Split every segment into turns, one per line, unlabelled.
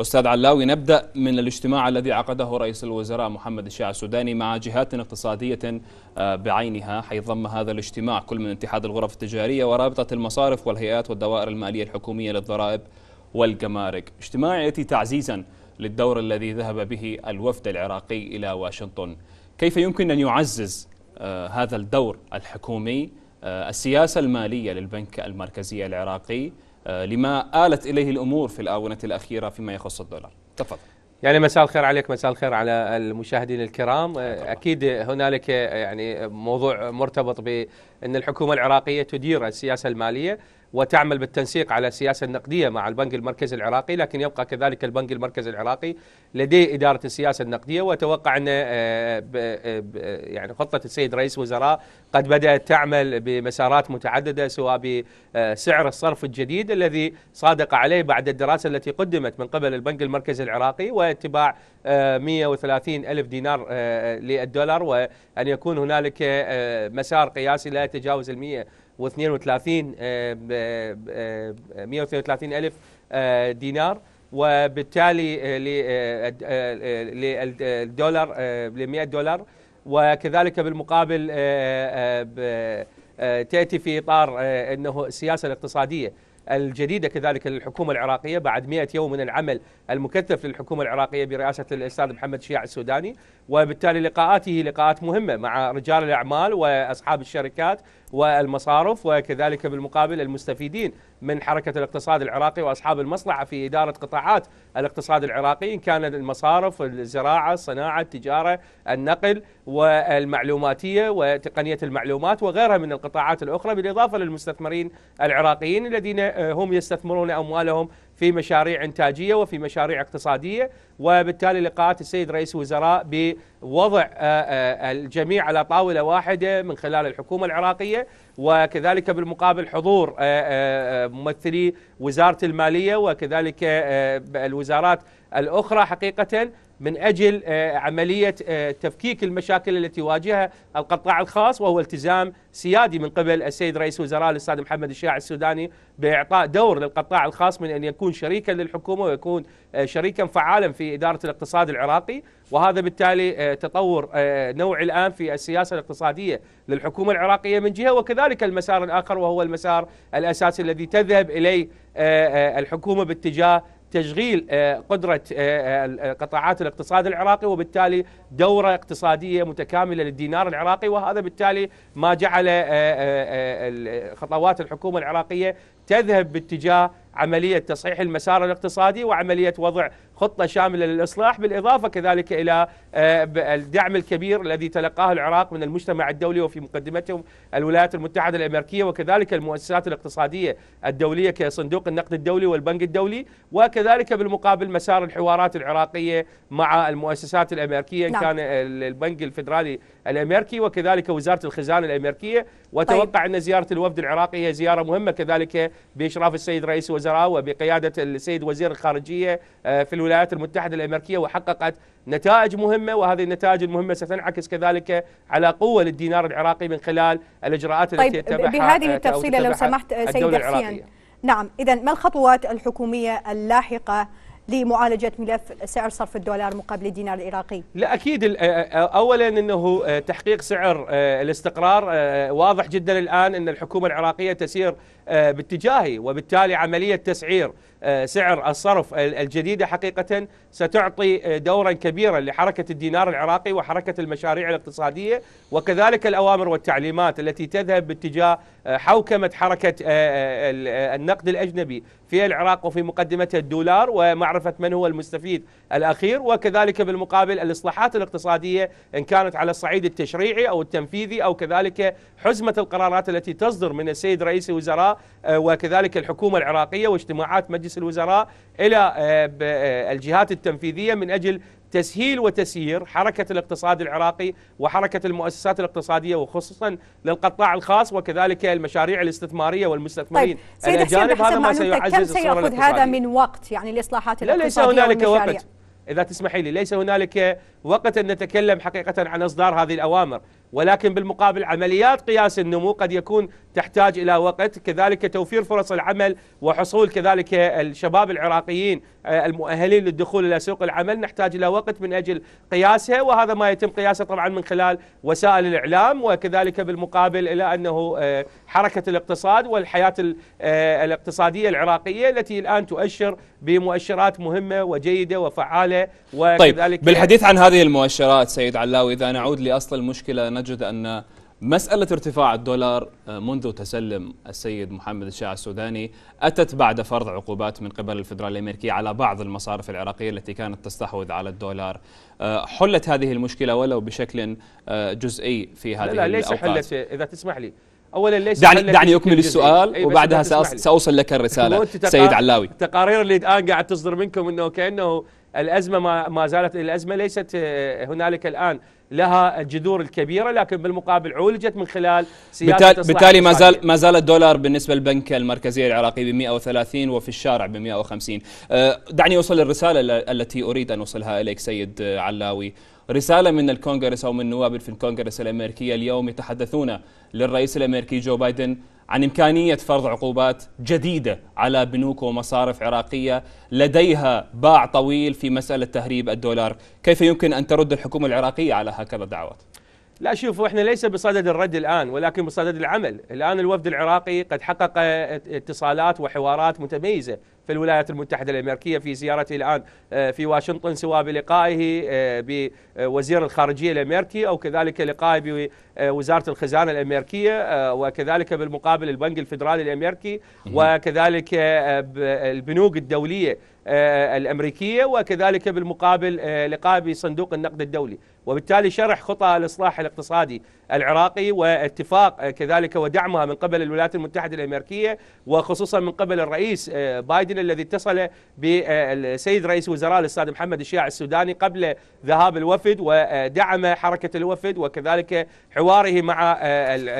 أستاذ علاوي نبدأ من الاجتماع الذي عقده رئيس الوزراء محمد الشاع السوداني مع جهات اقتصادية آه، بعينها حيث ضم هذا الاجتماع كل من اتحاد الغرف التجارية ورابطة المصارف والهيئات والدوائر المالية الحكومية للضرائب والجمارك اجتماع يأتي تعزيزا للدور الذي ذهب به الوفد العراقي إلى واشنطن كيف يمكن أن يعزز آه، هذا الدور الحكومي آه، السياسة المالية للبنك المركزي العراقي آه، لما آلت إليه الأمور في الآونة الأخيرة فيما يخص الدولار
تفضل يعني مساء الخير عليك مساء الخير على المشاهدين الكرام آه، اكيد هنالك آه، يعني موضوع مرتبط بان الحكومه العراقيه تدير السياسه الماليه وتعمل بالتنسيق على السياسة النقدية مع البنك المركزي العراقي لكن يبقى كذلك البنك المركزي العراقي لديه إدارة السياسة النقدية وأتوقع أن آه، آه، آه، يعني خطة السيد رئيس وزراء قد بدأت تعمل بمسارات متعددة سواء بسعر الصرف الجديد الذي صادق عليه بعد الدراسة التي قدمت من قبل البنك المركزي العراقي واتباع 130 ألف دينار للدولار وأن يكون هنالك مسار قياسي لا يتجاوز المئة 132 132 آه، آه، آه، ألف دينار وبالتالي للدولار ل 100 دولار وكذلك بالمقابل تاتي في اطار انه السياسه الاقتصاديه الجديده كذلك للحكومه العراقيه بعد 100 يوم من العمل المكثف للحكومه العراقيه برئاسه الاستاذ محمد شياع السوداني وبالتالي لقاءاته لقاءات مهمه مع رجال الاعمال واصحاب الشركات والمصارف وكذلك بالمقابل المستفيدين من حركة الاقتصاد العراقي وأصحاب المصلحة في إدارة قطاعات الاقتصاد العراقي إن كانت المصارف الزراعة الصناعة التجارة النقل والمعلوماتية وتقنية المعلومات وغيرها من القطاعات الأخرى بالإضافة للمستثمرين العراقيين الذين آه، هم يستثمرون أموالهم في مشاريع إنتاجية وفي مشاريع اقتصادية وبالتالي لقاءات السيد رئيس الوزراء بوضع آه، آه، الجميع على طاولة واحدة من خلال الحكومة العراقية وكذلك بالمقابل حضور آه، ممثلي وزارة المالية وكذلك الوزارات الأخرى حقيقة من أجل آه، عملية آه، تفكيك المشاكل التي واجهها القطاع الخاص وهو التزام سيادي من قبل السيد رئيس الوزراء الأستاذ محمد الشاع السوداني بإعطاء دور للقطاع الخاص من أن يكون شريكا للحكومة ويكون آه، شريكا فعالا في إدارة الاقتصاد العراقي وهذا بالتالي تطور نوعي الآن في السياسة الاقتصادية للحكومة العراقية من جهة وكذلك المسار الآخر وهو المسار الأساسي الذي تذهب إليه الحكومة باتجاه تشغيل آه، قدرة آه، آه، قطاعات الاقتصاد العراقي وبالتالي دورة اقتصادية متكاملة للدينار العراقي وهذا بالتالي ما جعل خطوات الحكومة العراقية تذهب باتجاه عملية تصحيح المسار الاقتصادي وعملية وضع خطة شاملة للإصلاح بالإضافة كذلك إلى آه، الدعم الكبير الذي تلقاه العراق من المجتمع الدولي وفي مقدمتهم الولايات المتحدة الأمريكية وكذلك المؤسسات الاقتصادية الدولية كصندوق النقد الدولي والبنك الدولي وكذلك بالمقابل مسار الحوارات العراقية مع المؤسسات الأمريكية نعم. كان البنك الفدرالي الأمريكي وكذلك وزارة الخزانة الأمريكية وتوقع طيب. أن زيارة الوفد العراقي هي زيارة مهمة كذلك بإشراف السيد رئيس الوزراء وبقيادة السيد وزير الخارجية آه، في الولايات الولايات المتحدة الأمريكية وحققت نتائج مهمة وهذه النتائج المهمة ستنعكس كذلك على قوة للدينار العراقي من خلال الإجراءات التي طيب التي يتبعها بهذه التفصيلة لو سمحت سيد حسين نعم إذا ما الخطوات الحكومية اللاحقة لمعالجة ملف سعر صرف الدولار مقابل الدينار العراقي؟ لا أكيد أولا أنه آه، تحقيق سعر آه، الاستقرار آه، واضح جدا الآن أن الحكومة العراقية تسير آه، باتجاهي وبالتالي عملية تسعير آه، سعر الصرف الجديدة حقيقة ستعطي آه، دورا كبيرا لحركة الدينار العراقي وحركة المشاريع الاقتصادية وكذلك الأوامر والتعليمات التي تذهب باتجاه حوكمة حركة النقد الأجنبي في العراق وفي مقدمة الدولار ومعرفة من هو المستفيد الأخير وكذلك بالمقابل الإصلاحات الاقتصادية إن كانت على الصعيد التشريعي أو التنفيذي أو كذلك حزمة القرارات التي تصدر من السيد رئيس الوزراء آه، وكذلك الحكومة العراقية واجتماعات مجلس الوزراء إلى آه، آه، الجهات التنفيذية من أجل تسهيل وتسيير حركة الاقتصاد العراقي وحركة المؤسسات الاقتصادية وخصوصا للقطاع الخاص وكذلك المشاريع الاستثمارية والمستثمرين طيب. الأجانب هذا ما سيعزز كم سيأخذ هذا من وقت يعني الإصلاحات الاقتصادية لا ليس هنالك وقت إذا تسمحي لي ليس هنالك وقت أن نتكلم حقيقة عن إصدار هذه الأوامر ولكن بالمقابل عمليات قياس النمو قد يكون تحتاج إلى وقت كذلك توفير فرص العمل وحصول كذلك الشباب العراقيين آه، المؤهلين للدخول إلى سوق العمل نحتاج إلى وقت من أجل قياسها وهذا ما يتم قياسه طبعا من خلال وسائل الإعلام وكذلك بالمقابل إلى أنه آه، حركة الاقتصاد والحياة آه، الاقتصادية العراقية التي الآن تؤشر بمؤشرات مهمة وجيدة وفعالة طيب، وكذلك طيب بالحديث
عن هذه المؤشرات سيد علاوي إذا نعود لأصل المشكلة نجد أن مسألة ارتفاع الدولار آه، منذ تسلم السيد محمد الشاع السوداني أتت بعد فرض عقوبات من قبل الفدرالي الامريكي على بعض المصارف العراقية التي كانت تستحوذ على الدولار آه، حلت هذه المشكلة ولو بشكل آه، جزئي في هذه لا لا ليس الأوقات. حلت
إذا تسمح لي اولا ليس دعني دعني اكمل السؤال وبعدها سأوصل
لك الرساله سيد علاوي
التقارير اللي الان قاعد تصدر منكم انه كانه الأزمة ما زالت الأزمة ليست آه، هنالك الآن لها الجذور الكبيرة لكن بالمقابل عولجت من خلال سياسة بالتالي, بالتالي ما زال
ما زال الدولار بالنسبة للبنك المركزي العراقي ب 130 وفي الشارع ب 150 آه، دعني أوصل الرسالة التي أريد أن أوصلها إليك سيد آه، علاوي رسالة من الكونغرس أو من نواب في الكونغرس الأمريكي اليوم يتحدثون للرئيس الأمريكي جو بايدن عن إمكانية فرض عقوبات جديدة على بنوك ومصارف عراقية لديها باع طويل في مسألة تهريب الدولار كيف يمكن أن ترد الحكومة العراقية على هكذا دعوات؟
لا شوفوا احنا ليس بصدد الرد الان ولكن بصدد العمل، الان الوفد العراقي قد حقق اتصالات وحوارات متميزه في الولايات المتحدة الأمريكية في زيارته الآن آه، في واشنطن سواء بلقائه آه، بوزير الخارجية الأمريكي أو كذلك لقائه بوزارة الخزانة الأمريكية آه، وكذلك بالمقابل البنك الفيدرالي الأمريكي وكذلك البنوك الدولية الأمريكية وكذلك بالمقابل لقاء بصندوق النقد الدولي وبالتالي شرح خطى الإصلاح الاقتصادي العراقي واتفاق كذلك ودعمها من قبل الولايات المتحدة الأمريكية وخصوصا من قبل الرئيس بايدن المعتدلة الذي اتصل بالسيد آه، رئيس وزراء الأستاذ محمد الشياع السوداني قبل ذهاب الوفد ودعم حركة الوفد وكذلك حواره مع آه،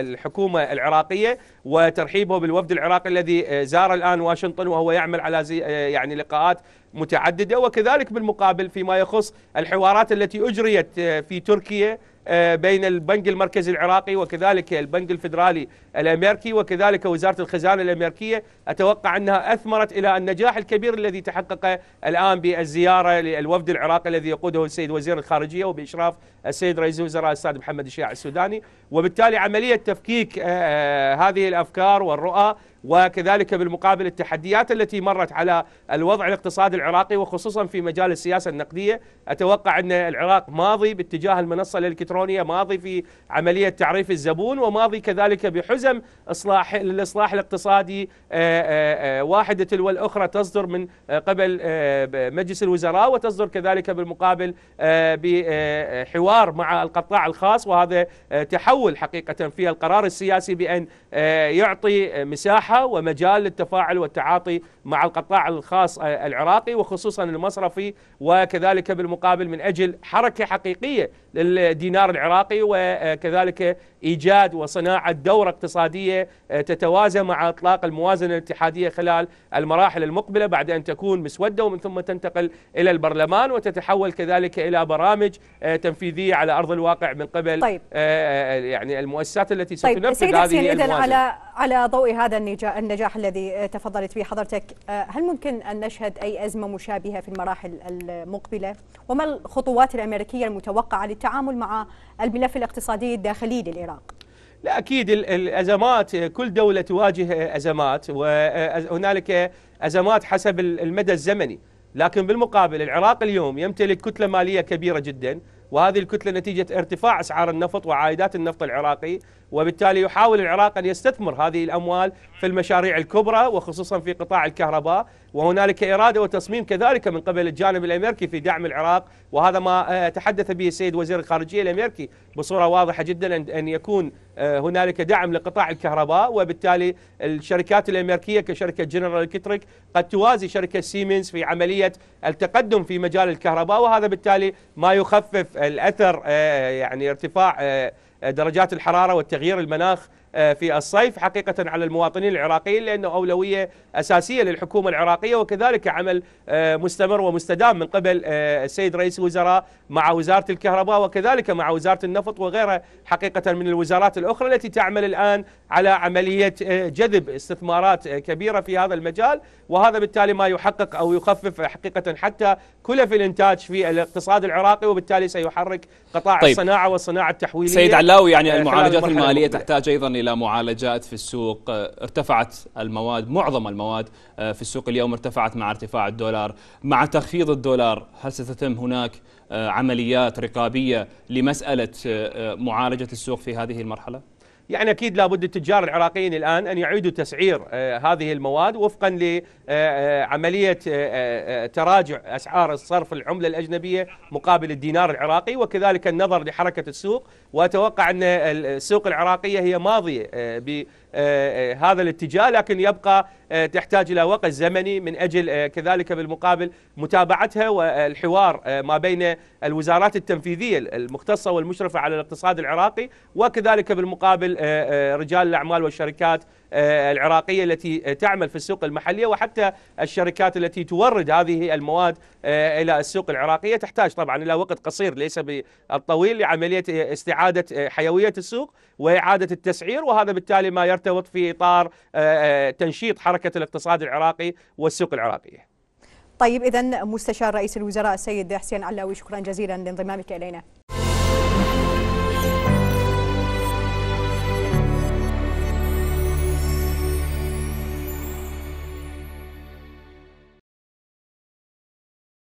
الحكومة العراقية وترحيبه بالوفد العراقي الذي آه، زار الآن واشنطن وهو يعمل على يعني لقاءات متعددة وكذلك بالمقابل فيما يخص الحوارات التي أجريت في تركيا آه، بين البنك المركزي العراقي وكذلك البنك الفدرالي الامريكي وكذلك وزاره الخزانه الامريكيه اتوقع انها اثمرت الى النجاح الكبير الذي تحقق الان بالزياره للوفد العراقي الذي يقوده السيد وزير الخارجيه وباشراف السيد رئيس الوزراء الاستاذ محمد الشيع السوداني وبالتالي عمليه تفكيك آه، آه، هذه الافكار والرؤى وكذلك بالمقابل التحديات التي مرت على الوضع الاقتصادي العراقي وخصوصا في مجال السياسه النقديه، اتوقع ان العراق ماضي باتجاه المنصه الالكترونيه، ماضي في عمليه تعريف الزبون وماضي كذلك بحزم اصلاح الاصلاح الاقتصادي آه، آه، آه، واحده تلو الاخرى تصدر من قبل مجلس الوزراء وتصدر كذلك بالمقابل بحوار مع القطاع الخاص وهذا تحول حقيقه في القرار السياسي بان آه، يعطي مساحة ومجال للتفاعل والتعاطي مع القطاع الخاص آه، العراقي وخصوصا المصرفي وكذلك بالمقابل من أجل حركة حقيقية للدينار العراقي وكذلك إيجاد وصناعة دورة اقتصادية آه، تتوازى مع إطلاق الموازنة الاتحادية خلال المراحل المقبلة بعد أن تكون مسودة ومن ثم تنتقل إلى البرلمان وتتحول كذلك إلى برامج تنفيذية على أرض الواقع من قبل طيب. يعني المؤسسات التي طيب، ستنفذ طيب. هذه الموازنة على على ضوء هذا النجاح, الذي تفضلت به حضرتك آه، هل ممكن أن نشهد أي أزمة مشابهة في المراحل المقبلة وما الخطوات الأمريكية المتوقعة للتعامل مع الملف الاقتصادي الداخلي للعراق لا أكيد الأزمات كل دولة تواجه أزمات وهنالك أزمات حسب المدى الزمني لكن بالمقابل العراق اليوم يمتلك كتلة مالية كبيرة جداً وهذه الكتلة نتيجة ارتفاع أسعار النفط وعائدات النفط العراقي وبالتالي يحاول العراق أن يستثمر هذه الأموال في المشاريع الكبرى وخصوصا في قطاع الكهرباء وهنالك إرادة وتصميم كذلك من قبل الجانب الأمريكي في دعم العراق وهذا ما آه، تحدث به السيد وزير الخارجية الأمريكي بصورة واضحة جدا أن يكون آه، هنالك دعم لقطاع الكهرباء وبالتالي الشركات الأمريكية كشركة جنرال كيتريك قد توازي شركة سيمنز في عملية التقدم في مجال الكهرباء وهذا بالتالي ما يخفف الأثر آه، يعني ارتفاع درجات الحرارة والتغيير المناخ آه، في الصيف حقيقة على المواطنين العراقيين لأنه أولوية أساسية للحكومة العراقية وكذلك عمل آه، مستمر ومستدام من قبل آه، السيد رئيس الوزراء مع وزارة الكهرباء وكذلك مع وزارة النفط وغيرها حقيقة من الوزارات الأخرى التي تعمل الآن على عملية جذب استثمارات كبيرة في هذا المجال وهذا بالتالي ما يحقق أو يخفف حقيقة حتى كلف الإنتاج في الاقتصاد العراقي وبالتالي سيحرك قطاع طيب. الصناعة والصناعة التحويلية سيد علاوي يعني المعالجات المالية تحتاج
أيضا إلى معالجات في السوق ارتفعت المواد معظم المواد آه، في السوق اليوم ارتفعت مع ارتفاع الدولار مع تخفيض الدولار هل ستتم هناك آه، عمليات رقابية لمسألة آه، معالجة السوق في هذه المرحلة؟
يعني أكيد لابد التجار العراقيين الآن أن يعيدوا تسعير آه، هذه المواد وفقا لعملية آه، آه، تراجع أسعار الصرف العملة الأجنبية مقابل الدينار العراقي وكذلك النظر لحركة السوق وأتوقع أن السوق العراقية هي ماضية آه، آه، هذا الاتجاه لكن يبقى آه، تحتاج إلى وقت زمني من أجل كذلك بالمقابل متابعتها والحوار ما بين الوزارات التنفيذية المختصة والمشرفة على الاقتصاد العراقي وكذلك بالمقابل رجال الأعمال والشركات آه، العراقية التي تعمل في السوق المحلية وحتى الشركات التي تورد هذه المواد آه، إلى السوق العراقية تحتاج طبعا إلى وقت قصير ليس بالطويل لعملية استعادة آه، حيوية السوق وإعادة التسعير وهذا بالتالي ما يرتبط في إطار تنشيط حركة الاقتصاد العراقي والسوق العراقية طيب إذا مستشار رئيس الوزراء السيد حسين علاوي شكرا جزيلا لانضمامك إلينا